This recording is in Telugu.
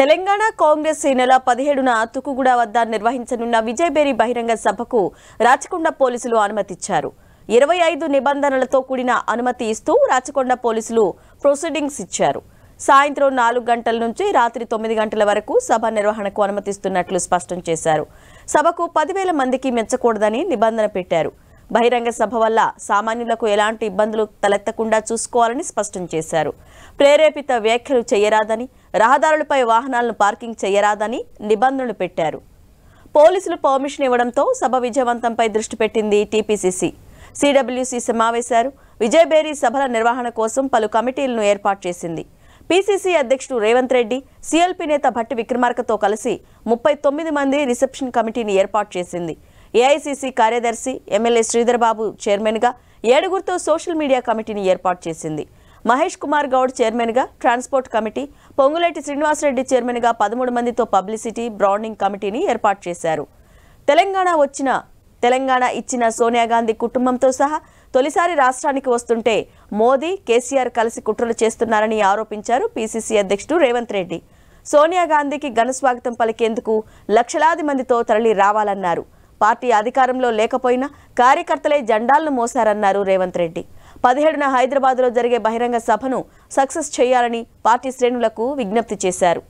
తెలంగాణ కాంగ్రెస్ ఈ నెల పదిహేడున తుకుగూడ వద్ద నిర్వహించనున్న విజయబేరి బహిరంగ సభకు రాచకొండ పోలీసులు అనుమతిచ్చారు ఇరవై ఐదు నిబంధనలతో కూడిన అనుమతి ఇస్తూ రాచకొండ పోలీసులు ప్రొసీడింగ్స్ ఇచ్చారు సాయంత్రం నాలుగు గంటల నుంచి రాత్రి తొమ్మిది గంటల వరకు సభ నిర్వహణకు అనుమతిస్తున్నట్లు స్పష్టం చేశారు సభకు పదివేల మందికి మెచ్చకూడదని నిబంధన పెట్టారు బహిరంగ సభ వల్ల సామాన్యులకు ఎలాంటి ఇబ్బందులు తలెత్తకుండా చూసుకోవాలని స్పష్టం చేశారు ప్రేరేపిత వ్యాఖ్యలు చేయరాదని రహదారులపై వాహనాలను పార్కింగ్ చేయరాదని నిబంధనలు పెట్టారు పోలీసులు పర్మిషన్ ఇవ్వడంతో సభ విజయవంతంపై దృష్టి పెట్టింది టీపీసీసీ సిడబ్ల్యూసీ సమావేశారు విజయబేరీ సభల నిర్వహణ కోసం పలు కమిటీలను ఏర్పాటు చేసింది పీసీసీ అధ్యక్షుడు రేవంత్ రెడ్డి సీఎల్పీ నేత భట్టి విక్రమార్కతో కలిసి ముప్పై తొమ్మిది మంది రిసెప్షన్ కమిటీని ఏర్పాటు చేసింది ఏఐసీసీ కార్యదర్శి ఎమ్మెల్యే శ్రీధర్బాబు చైర్మన్గా ఏడుగురితో సోషల్ మీడియా కమిటీని ఏర్పాటు చేసింది మహేష్ కుమార్ గౌడ్ చైర్మన్గా ట్రాన్స్పోర్ట్ కమిటీ పొంగులేటి శ్రీనివాసరెడ్డి చైర్మన్గా పదమూడు మందితో పబ్లిసిటీ బ్రాండింగ్ కమిటీని ఏర్పాటు చేశారు తెలంగాణ వచ్చిన తెలంగాణ ఇచ్చిన సోనియా గాంధీ కుటుంబంతో సహా తొలిసారి రాష్ట్రానికి వస్తుంటే మోదీ కేసీఆర్ కలిసి కుట్రలు చేస్తున్నారని ఆరోపించారు పీసీసీ అధ్యక్షుడు రేవంత్ రెడ్డి సోనియా గాంధీకి ఘనస్వాగతం పలికేందుకు లక్షలాది మందితో తరలి రావాలన్నారు పార్టీ అధికారంలో లేకపోయినా కార్యకర్తలే జెండాలను మోశారన్నారు రేవంత్ రెడ్డి పదిహేడున హైదరాబాద్లో జరిగే బహిరంగ సభను సక్సెస్ చేయాలని పార్టీ శ్రేణులకు విజ్ఞప్తి చేశారు